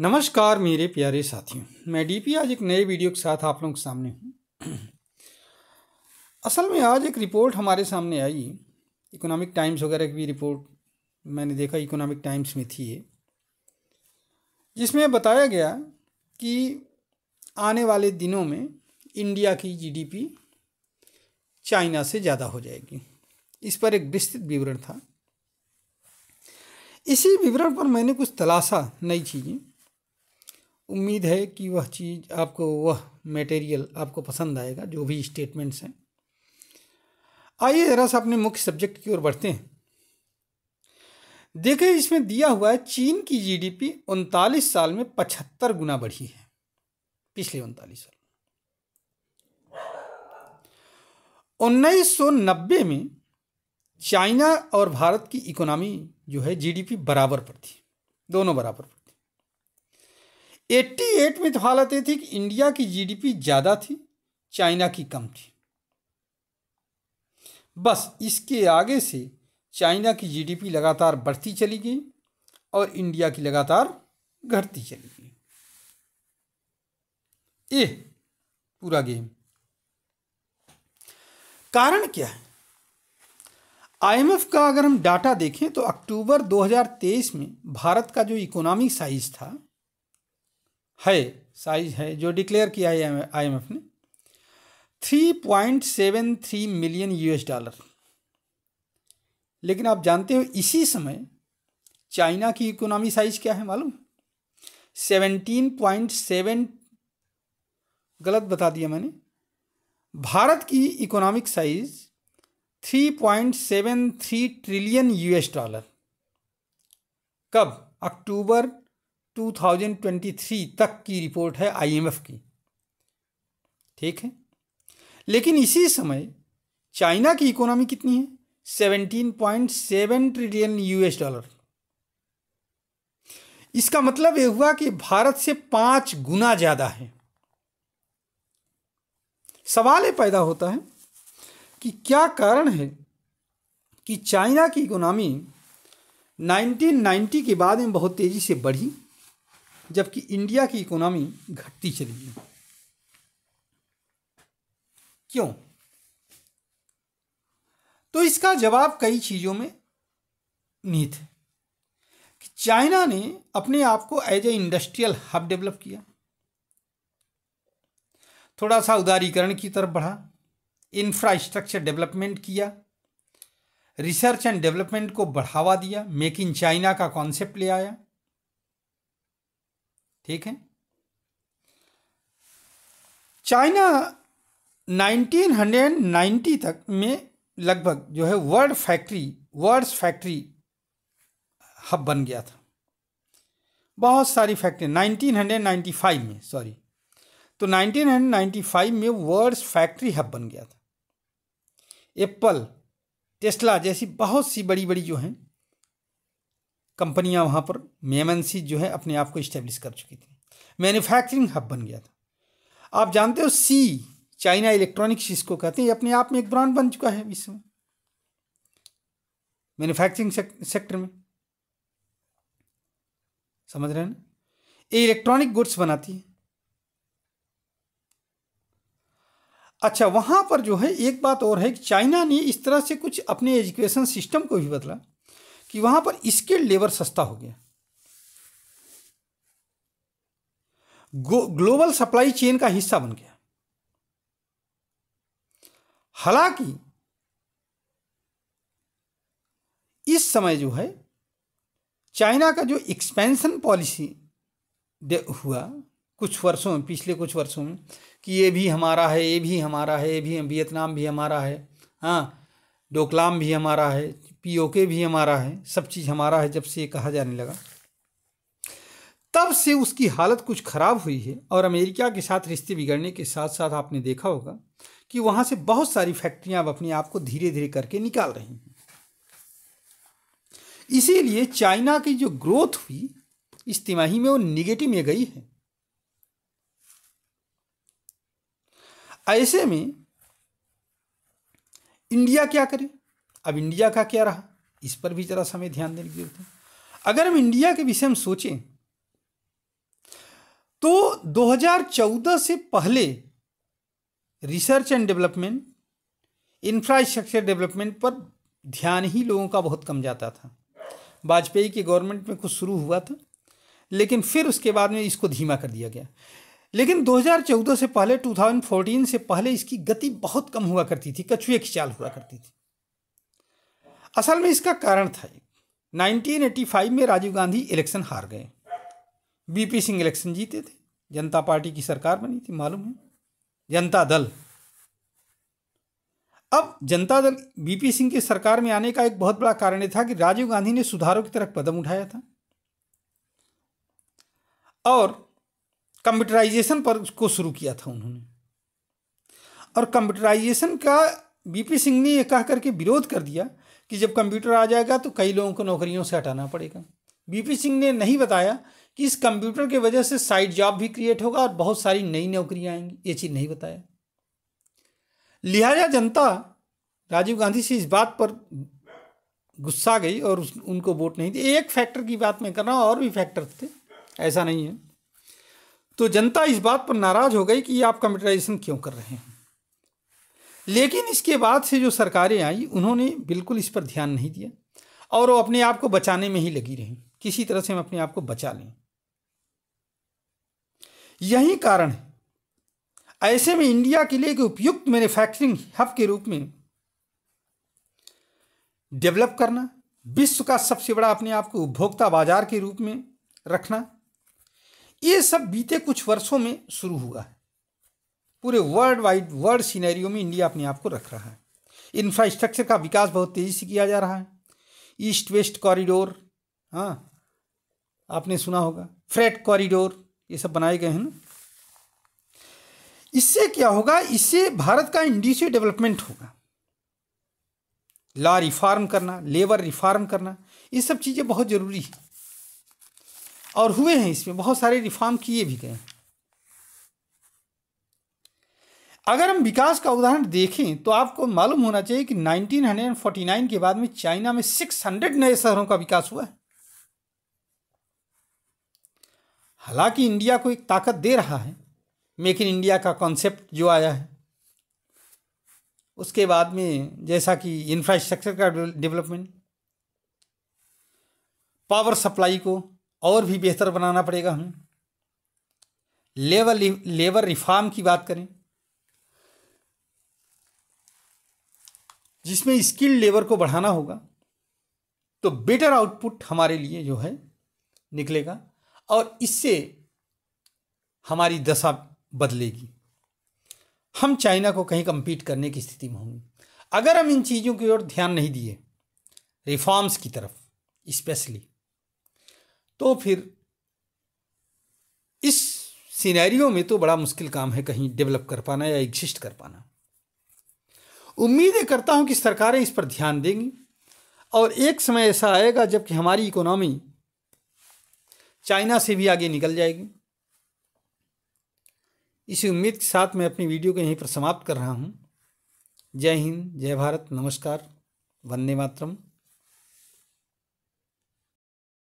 नमस्कार मेरे प्यारे साथियों मैं डीपी आज एक नए वीडियो के साथ आप लोगों के सामने हूँ असल में आज एक रिपोर्ट हमारे सामने आई इकोनॉमिक टाइम्स वगैरह की भी रिपोर्ट मैंने देखा इकोनॉमिक टाइम्स में थी ये जिसमें बताया गया कि आने वाले दिनों में इंडिया की जीडीपी चाइना से ज़्यादा हो जाएगी इस पर एक विस्तृत विवरण था इसी विवरण पर मैंने कुछ तलाशा नई चीज़ें उम्मीद है कि वह चीज़ आपको वह मटेरियल आपको पसंद आएगा जो भी स्टेटमेंट्स हैं आइए ज़रा सा अपने मुख्य सब्जेक्ट की ओर बढ़ते हैं देखें इसमें दिया हुआ है चीन की जीडीपी उनतालीस साल में पचहत्तर गुना बढ़ी है पिछले उनतालीस साल उन्नीस सौ नब्बे में चाइना और भारत की इकोनॉमी जो है जीडीपी बराबर पर थी दोनों बराबर पर 88 में तो हालत ये थी कि इंडिया की जीडीपी ज़्यादा थी चाइना की कम थी बस इसके आगे से चाइना की जीडीपी लगातार बढ़ती चली गई और इंडिया की लगातार घटती चली गई ये पूरा गेम कारण क्या है आईएमएफ का अगर हम डाटा देखें तो अक्टूबर 2023 में भारत का जो इकोनॉमिक साइज था है साइज है जो डिक्लेयर किया है आईएमएफ ने three point seven three million US dollar लेकिन आप जानते हो इसी समय चाइना की इकोनॉमी साइज क्या है मालूम सेवनटीन पॉइंट सेवन गलत बता दिया मैंने भारत की economic size three point seven three trillion US dollar कब अक्टूबर 2023 तक की रिपोर्ट है आईएमएफ की ठीक है लेकिन इसी समय चाइना की इकोनॉमी कितनी है 17.7 ट्रिलियन यूएस डॉलर इसका मतलब यह हुआ कि भारत से पांच गुना ज्यादा है सवाल यह पैदा होता है कि क्या कारण है कि चाइना की इकोनॉमी 1990 के बाद में बहुत तेज़ी से बढ़ी जबकि इंडिया की इकोनॉमी घटती चली गई क्यों तो इसका जवाब कई चीज़ों में नीत है कि चाइना ने अपने आप को as a industrial hub develop किया थोड़ा सा उदारीकरण की तरफ बढ़ा इंफ्रास्ट्रक्चर डेवलपमेंट किया रिसर्च एंड डेवलपमेंट को बढ़ावा दिया मेक इन चाइना का कॉन्सेप्ट ले आया ठीक है चाइना 1990 तक में लगभग जो है world factory world factory hub बन गया था बहुत सारी फैक्ट्री 1995 में सॉरी तो 1995 में वर्ल्ड फैक्ट्री हब बन गया था एप्पल टेस्ला जैसी बहुत सी बड़ी बड़ी जो हैं कंपनियां वहां पर मेमनसी जो है अपने आप को इस्टेब्लिश कर चुकी थी मैन्युफैक्चरिंग हब बन गया था आप जानते हो सी चाइना इलेक्ट्रॉनिक्स इसको कहते हैं अपने आप में एक ब्रांड बन चुका है विश्व में मैन्युफैक्चरिंग सेक्टर में समझ रहे हैं ना इलेक्ट्रॉनिक गुड्स बनाती है अच्छा वहां पर जो है एक बात और है कि चाइना ने इस तरह से कुछ अपने एजुकेशन सिस्टम को भी बदला कि वहां पर स्किल्ड लेबर सस्ता हो गया ग्लोबल सप्लाई चेन का हिस्सा बन गया हालांकि इस समय जो है चाइना का जो एक्सपेंशन पॉलिसी हुआ कुछ वर्षों में पिछले कुछ वर्षों में कि ये भी हमारा है ये भी हमारा है ये भी वियतनाम भी हमारा है हाँ डोकलाम भी हमारा है पीओके भी हमारा है सब चीज़ हमारा है जब से ये कहा जाने लगा तब से उसकी हालत कुछ ख़राब हुई है और अमेरिका के साथ रिश्ते बिगड़ने के साथ साथ आपने देखा होगा कि वहाँ से बहुत सारी फैक्ट्रियाँ अब अपने आप को धीरे धीरे करके निकाल रही हैं इसीलिए चाइना की जो ग्रोथ हुई इस तिमाही में वो निगेटिव में गई है ऐसे में इंडिया क्या करे अब इंडिया का क्या रहा इस पर भी जरा समय ध्यान देने की जरूरत है अगर हम इंडिया के विषय में सोचें तो 2014 से पहले research and development infrastructure development पर ध्यान ही लोगों का बहुत कम जाता था वाजपेयी की गवर्नमेंट में कुछ शुरू हुआ था लेकिन फिर उसके बाद में इसको धीमा कर दिया गया लेकिन 2014 से पहले 2014 से पहले इसकी गति बहुत कम हुआ करती थी कछुए की चाल हुआ करती थी असल में इसका कारण था 1985 में राजीव गांधी इलेक्शन हार गए बीपी सिंह इलेक्शन जीते थे जनता पार्टी की सरकार बनी थी मालूम है जनता दल अब जनता दल बीपी सिंह की सरकार में आने का एक बहुत बड़ा कारण यह था कि राजीव गांधी ने सुधारों की तरफ कदम उठाया था और कंप्यूटराइजेशन पर उसको शुरू किया था उन्होंने और कंप्यूटराइजेशन का बीपी सिंह ने यह कह करके विरोध कर दिया कि जब कंप्यूटर आ जाएगा तो कई लोगों को नौकरियों से हटाना पड़ेगा बीपी सिंह ने नहीं बताया कि इस कंप्यूटर के वजह से साइड जॉब भी क्रिएट होगा और बहुत सारी नई नौकरियां आएंगी ये चीज़ नहीं बताया लिहाजा जनता राजीव गांधी से इस बात पर गुस्सा गई और उस, उनको वोट नहीं दी एक फैक्टर की बात मैं कर रहा हूँ और भी फैक्टर थे ऐसा नहीं है तो जनता इस बात पर नाराज़ हो गई कि ये आप कंप्यूटराइजेशन क्यों कर रहे हैं लेकिन इसके बाद से जो सरकारें आई उन्होंने बिल्कुल इस पर ध्यान नहीं दिया और वो अपने आप को बचाने में ही लगी रही किसी तरह से हम अपने आप को बचा लें यही कारण है ऐसे में इंडिया के लिए एक उपयुक्त मैन्युफैक्चरिंग हब के रूप में डेवलप करना विश्व का सबसे बड़ा अपने आप को उपभोक्ता बाजार के रूप में रखना ये सब बीते कुछ वर्षों में शुरू हुआ है पूरे वर्ल्ड वाइड वर्ल्ड सीनैरियो में इंडिया अपने आप को रख रहा है इंफ्रास्ट्रक्चर का विकास बहुत तेज़ी से किया जा रहा है ईस्ट वेस्ट कॉरिडोर हाँ आपने सुना होगा फ्रेट कॉरिडोर ये सब बनाए गए हैं ना इससे क्या होगा इससे भारत का इंडस्ट्री डेवलपमेंट होगा लॉ रिफॉर्म करना लेबर रिफॉर्म करना ये सब चीज़ें बहुत ज़रूरी है और हुए हैं इसमें बहुत सारे रिफॉर्म किए भी गए अगर हम विकास का उदाहरण देखें तो आपको मालूम होना चाहिए कि 1949 के बाद में चाइना में 600 नए शहरों का विकास हुआ है हालांकि इंडिया को एक ताकत दे रहा है मेक इन इंडिया का कॉन्सेप्ट जो आया है उसके बाद में जैसा कि इंफ्रास्ट्रक्चर का डेवलपमेंट पावर सप्लाई को और भी बेहतर बनाना पड़ेगा हमें लेबर लेबर रिफॉर्म की बात करें जिसमें स्किल्ड लेबर को बढ़ाना होगा तो बेटर आउटपुट हमारे लिए जो है निकलेगा और इससे हमारी दशा बदलेगी हम चाइना को कहीं कंपीट करने की स्थिति में होंगे अगर हम इन चीज़ों की ओर ध्यान नहीं दिए रिफॉर्म्स की तरफ स्पेशली तो फिर इस सिनेरियो में तो बड़ा मुश्किल काम है कहीं डेवलप कर पाना या एग्जिस्ट कर पाना उम्मीदें करता हूं कि सरकारें इस पर ध्यान देंगी और एक समय ऐसा आएगा जबकि हमारी इकोनॉमी चाइना से भी आगे निकल जाएगी इसी उम्मीद के साथ मैं अपनी वीडियो को यहीं पर समाप्त कर रहा हूँ जय हिंद जय भारत नमस्कार वंदे मातरम